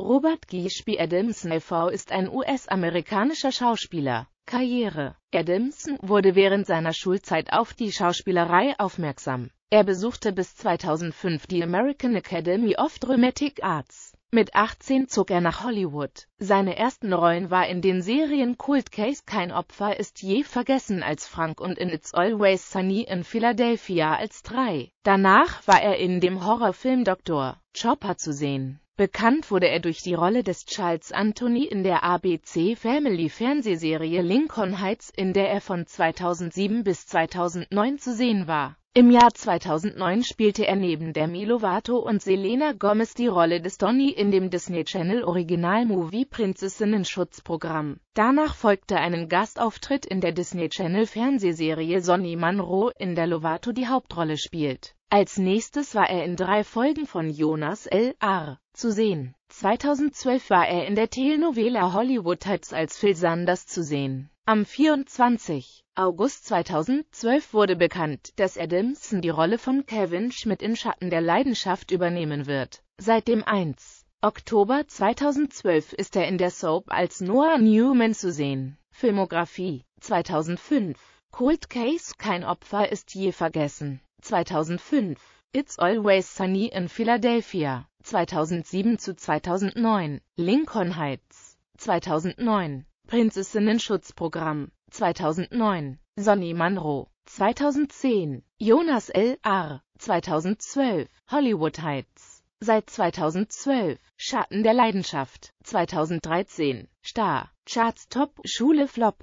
Robert G. Spee Adamson e.V. ist ein US-amerikanischer Schauspieler. Karriere Adamson wurde während seiner Schulzeit auf die Schauspielerei aufmerksam. Er besuchte bis 2005 die American Academy of Dramatic Arts. Mit 18 zog er nach Hollywood. Seine ersten Rollen war in den Serien Cold Case Kein Opfer ist je vergessen als Frank und in It's Always Sunny in Philadelphia als 3. Danach war er in dem Horrorfilm Dr. Chopper zu sehen. Bekannt wurde er durch die Rolle des Charles Anthony in der ABC Family Fernsehserie Lincoln Heights, in der er von 2007 bis 2009 zu sehen war. Im Jahr 2009 spielte er neben Demi Lovato und Selena Gomez die Rolle des Donny in dem Disney Channel Original Movie Prinzessinnen-Schutzprogramm. Danach folgte einen Gastauftritt in der Disney Channel Fernsehserie Sonny Monroe, in der Lovato die Hauptrolle spielt als nächstes war er in drei Folgen von Jonas L.R. zu sehen. 2012 war er in der Telenovela Hollywood Types als Phil Sanders zu sehen. Am 24. August 2012 wurde bekannt, dass Adamson die Rolle von Kevin Schmidt in Schatten der Leidenschaft übernehmen wird. Seit dem 1. Oktober 2012 ist er in der Soap als Noah Newman zu sehen. Filmografie 2005 Cold Case Kein Opfer ist je vergessen 2005, It's Always Sunny in Philadelphia, 2007 zu 2009, Lincoln Heights, 2009, Prinzessinnen-Schutzprogramm, 2009, Sonny Manro, 2010, Jonas L. R., 2012, Hollywood Heights, seit 2012, Schatten der Leidenschaft, 2013, Star, Charts Top, Schule Flop,